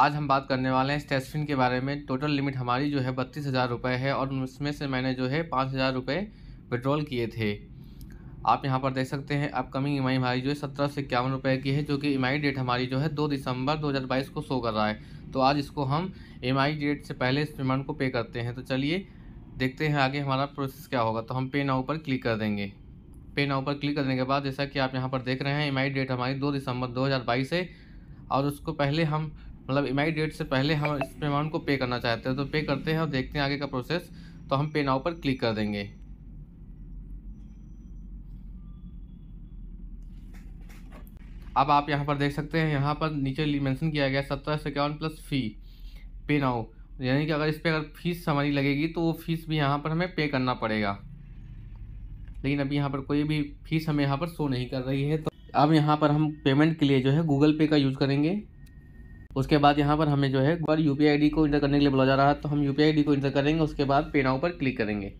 आज हम बात करने वाले हैं स्टेसफिन के बारे में टोटल लिमिट हमारी जो है बत्तीस हज़ार रुपये है और उसमें से मैंने जो है पाँच हज़ार रुपये विड्रॉल किए थे आप यहाँ पर देख सकते हैं अपकमिंग ई e हमारी जो है सत्रह सौ इक्यावन रुपये की है जो कि ई e डेट हमारी जो है दो दिसंबर दो को शो कर रहा है तो आज इसको हम एम e डेट से पहले इस पेमेंट को पे करते हैं तो चलिए देखते हैं आगे हमारा प्रोसेस क्या होगा तो हम पे नाउ पर क्लिक कर देंगे पे नाउ पर क्लिक करने के बाद जैसा कि आप यहाँ पर देख रहे हैं ई डेट हमारी दो दिसंबर दो है और उसको पहले हम मतलब ई डेट से पहले हम इस अमाउंट को पे करना चाहते हैं तो पे करते हैं और देखते हैं आगे का प्रोसेस तो हम पे नाव पर क्लिक कर देंगे अब आप यहाँ पर देख सकते हैं यहाँ पर नीचे मेंशन किया गया सत्रह सौ इक्यावन प्लस फ़ी पे नाउ यानी कि अगर इस पर अगर फीस हमारी लगेगी तो वो फीस भी यहाँ पर हमें पे करना पड़ेगा लेकिन अभी यहाँ पर कोई भी फीस हमें यहाँ पर शो नहीं कर रही है तो अब यहाँ पर हम पेमेंट के लिए जो है गूगल पे का यूज़ करेंगे उसके बाद यहाँ पर हमें जो है एक बार यू पी आई को इंटर करने के लिए बोला जा रहा है तो हम यू पी आई को इंटर करेंगे उसके बाद पे नाउ पर क्लिक करेंगे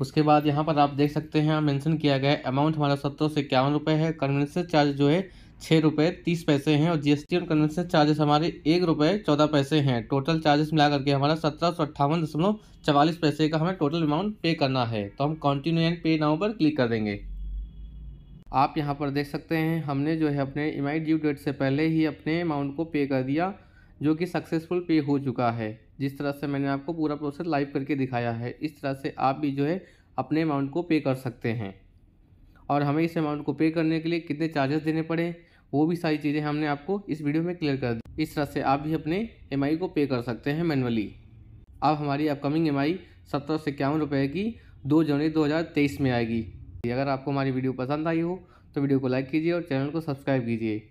उसके बाद यहाँ पर आप देख सकते हैं मेंशन किया गया है अमाउंट हमारा सत्रह सौ इक्यावन रुपये है कन्वेंशन चार्ज जो है छः रुपये तीस पैसे हैं और जीएसटी और कन्वेंशन चार्जेस हमारे एक रुपये चौदह पैसे हैं टोटल चार्जेस मिला करके हमारा सत्रह सौ अट्ठावन दशमलव चवालीस पैसे का हमें टोटल अमाउंट पे करना है तो हम कॉन्टिन्यू एंड पे नाउ पर क्लिक कर देंगे आप यहाँ पर देख सकते हैं हमने जो है अपने ई ड्यू डेट से पहले ही अपने अमाउंट को पे कर दिया जो कि सक्सेसफुल पे हो चुका है जिस तरह से मैंने आपको पूरा प्रोसेस लाइव करके दिखाया है इस तरह से आप भी जो है अपने अमाउंट को पे कर सकते हैं और हमें इस अमाउंट को पे करने के लिए कितने चार्जेस देने पड़े वो भी सारी चीज़ें हमने आपको इस वीडियो में क्लियर कर दी इस तरह से आप भी अपने एम को पे कर सकते हैं मैनुअली अब हमारी अपकमिंग एम आई सत्रह इक्यावन रुपये की दो जनवरी दो में आएगी अगर आपको हमारी वीडियो पसंद आई हो तो वीडियो को लाइक कीजिए और चैनल को सब्सक्राइब कीजिए